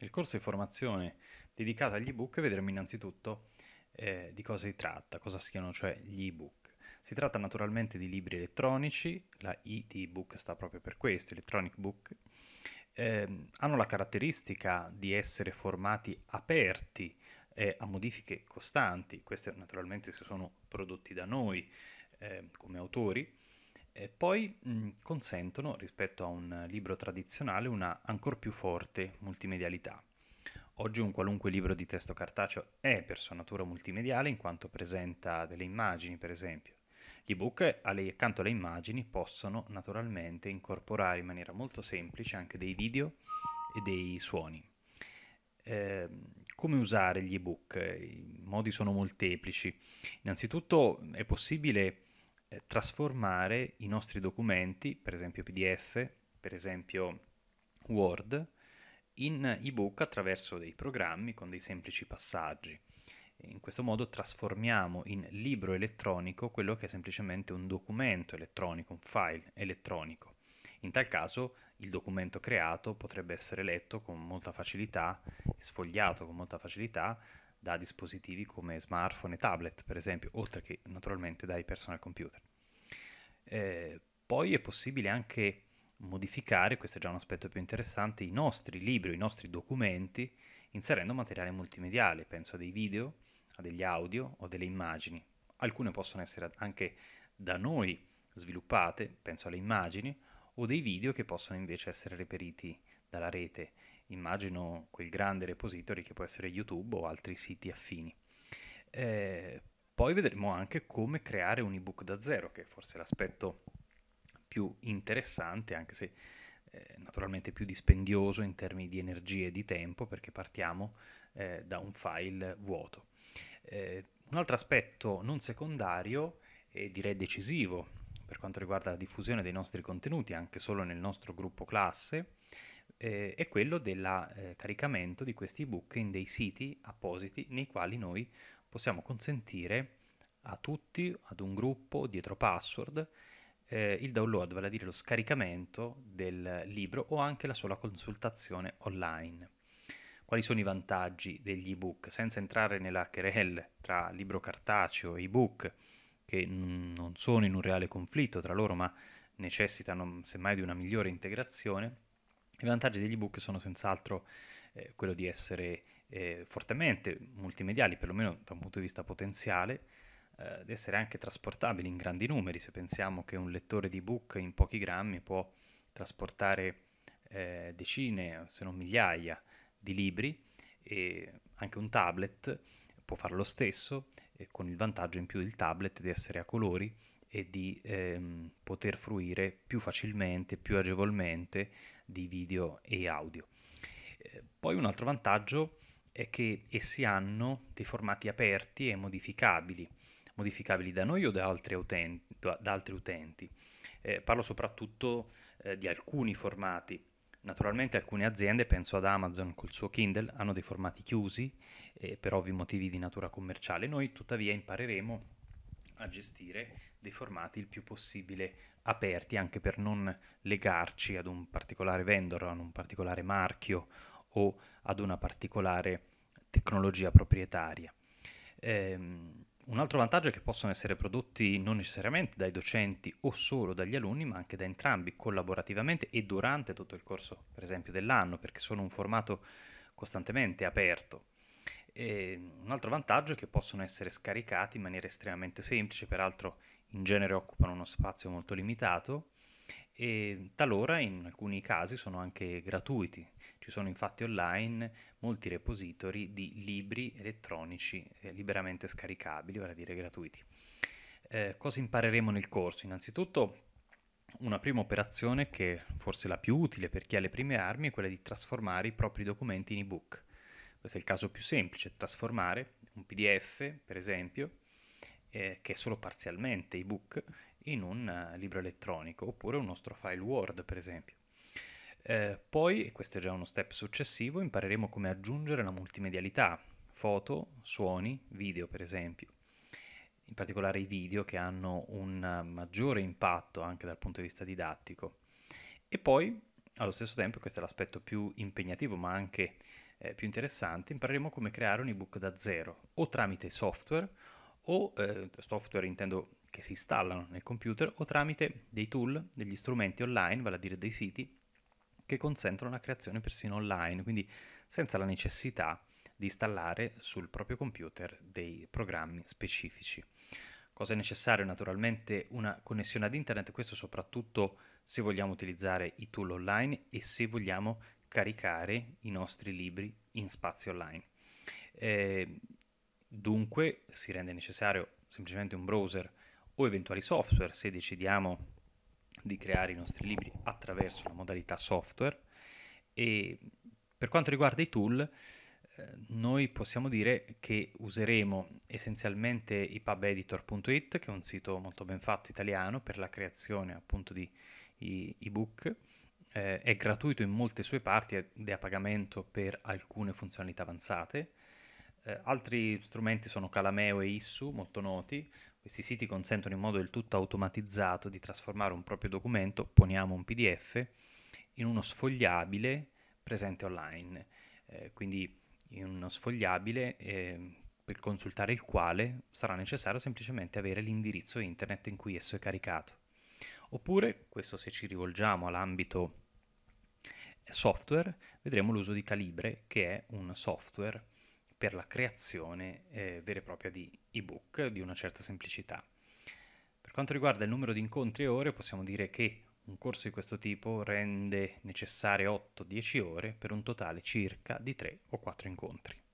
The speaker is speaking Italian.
Nel corso di formazione dedicato agli ebook vedremo innanzitutto eh, di cosa si tratta, cosa siano cioè gli ebook. Si tratta naturalmente di libri elettronici, la I di ebook sta proprio per questo, electronic book, eh, hanno la caratteristica di essere formati aperti eh, a modifiche costanti, queste naturalmente si sono prodotti da noi ehm, come autori, e poi mh, mm, consentono, rispetto a un libro tradizionale, una ancor più forte multimedialità. Oggi un qualunque libro di testo cartaceo è per sua natura multimediale in quanto presenta delle immagini, per esempio. Gli ebook, accanto alle immagini, possono naturalmente incorporare in maniera molto semplice anche dei video e dei suoni. Eh, come usare gli ebook? I modi sono molteplici. Innanzitutto è possibile eh, trasformare i nostri documenti, per esempio PDF, per esempio Word, in ebook attraverso dei programmi con dei semplici passaggi. In questo modo trasformiamo in libro elettronico quello che è semplicemente un documento elettronico, un file elettronico. In tal caso il documento creato potrebbe essere letto con molta facilità, sfogliato con molta facilità da dispositivi come smartphone e tablet, per esempio, oltre che naturalmente dai personal computer. Eh, poi è possibile anche modificare, questo è già un aspetto più interessante, i nostri libri, i nostri documenti inserendo materiale multimediale, penso a dei video, a degli audio o delle immagini. Alcune possono essere anche da noi sviluppate, penso alle immagini, o dei video che possono invece essere reperiti dalla rete, immagino quel grande repository che può essere YouTube o altri siti affini. Eh, poi vedremo anche come creare un ebook da zero, che è forse è l'aspetto più interessante, anche se eh, naturalmente più dispendioso in termini di energie e di tempo, perché partiamo eh, da un file vuoto. Eh, un altro aspetto non secondario e direi decisivo per quanto riguarda la diffusione dei nostri contenuti, anche solo nel nostro gruppo classe, eh, è quello del eh, caricamento di questi ebook in dei siti appositi nei quali noi possiamo consentire a tutti, ad un gruppo, dietro password, eh, il download, vale a dire lo scaricamento del libro o anche la sola consultazione online. Quali sono i vantaggi degli ebook? Senza entrare nella querelle tra libro cartaceo e ebook, che mh, non sono in un reale conflitto tra loro, ma necessitano semmai di una migliore integrazione, i vantaggi degli ebook sono senz'altro eh, quello di essere eh, fortemente multimediali, perlomeno da un punto di vista potenziale, eh, di essere anche trasportabili in grandi numeri, se pensiamo che un lettore di ebook in pochi grammi può trasportare eh, decine, se non migliaia, di libri e anche un tablet può fare lo stesso, eh, con il vantaggio in più del tablet di essere a colori e di ehm, poter fruire più facilmente, più agevolmente di video e audio. Eh, poi un altro vantaggio è che essi hanno dei formati aperti e modificabili, modificabili da noi o da altri utenti. Da altri utenti. Eh, parlo soprattutto eh, di alcuni formati. Naturalmente alcune aziende, penso ad Amazon col suo Kindle, hanno dei formati chiusi eh, per ovvi motivi di natura commerciale. Noi tuttavia impareremo a gestire dei formati il più possibile aperti, anche per non legarci ad un particolare vendor, ad un particolare marchio o ad una particolare tecnologia proprietaria. Ehm, un altro vantaggio è che possono essere prodotti non necessariamente dai docenti o solo dagli alunni, ma anche da entrambi collaborativamente e durante tutto il corso, per esempio, dell'anno, perché sono un formato costantemente aperto. E ehm, un altro vantaggio è che possono essere scaricati in maniera estremamente semplice, peraltro in genere occupano uno spazio molto limitato e talora in alcuni casi sono anche gratuiti. Ci sono infatti online molti repository di libri elettronici eh, liberamente scaricabili, vale a dire gratuiti. Eh, cosa impareremo nel corso? Innanzitutto una prima operazione che forse è la più utile per chi ha le prime armi è quella di trasformare i propri documenti in ebook. Questo è il caso più semplice, trasformare un PDF, per esempio, eh, che è solo parzialmente ebook, in un uh, libro elettronico, oppure un nostro file Word, per esempio. Eh, poi, e questo è già uno step successivo, impareremo come aggiungere la multimedialità, foto, suoni, video, per esempio in particolare i video che hanno un eh, maggiore impatto anche dal punto di vista didattico. E poi, allo stesso tempo, questo è l'aspetto più impegnativo ma anche eh, più interessanti, impareremo come creare un ebook da zero, o tramite software, o eh, software intendo che si installano nel computer, o tramite dei tool, degli strumenti online, vale a dire dei siti, che consentono la creazione persino online, quindi senza la necessità di installare sul proprio computer dei programmi specifici. Cosa è necessario? Naturalmente una connessione ad internet, questo soprattutto se vogliamo utilizzare i tool online e se vogliamo caricare i nostri libri in spazio online. Eh, dunque si rende necessario semplicemente un browser o eventuali software se decidiamo di creare i nostri libri attraverso la modalità software e per quanto riguarda i tool eh, noi possiamo dire che useremo essenzialmente ipubeditor.it che è un sito molto ben fatto italiano per la creazione appunto di ebook eh, è gratuito in molte sue parti ed è a pagamento per alcune funzionalità avanzate. Eh, altri strumenti sono Calameo e Issu, molto noti. Questi siti consentono in modo del tutto automatizzato di trasformare un proprio documento, poniamo un PDF, in uno sfogliabile presente online. Eh, quindi in uno sfogliabile ehm, per consultare il quale sarà necessario semplicemente avere l'indirizzo internet in cui esso è caricato. Oppure, questo se ci rivolgiamo all'ambito software vedremo l'uso di Calibre, che è un software per la creazione eh, vera e propria di ebook di una certa semplicità. Per quanto riguarda il numero di incontri e ore, possiamo dire che un corso di questo tipo rende necessarie 8-10 ore per un totale circa di 3 o 4 incontri.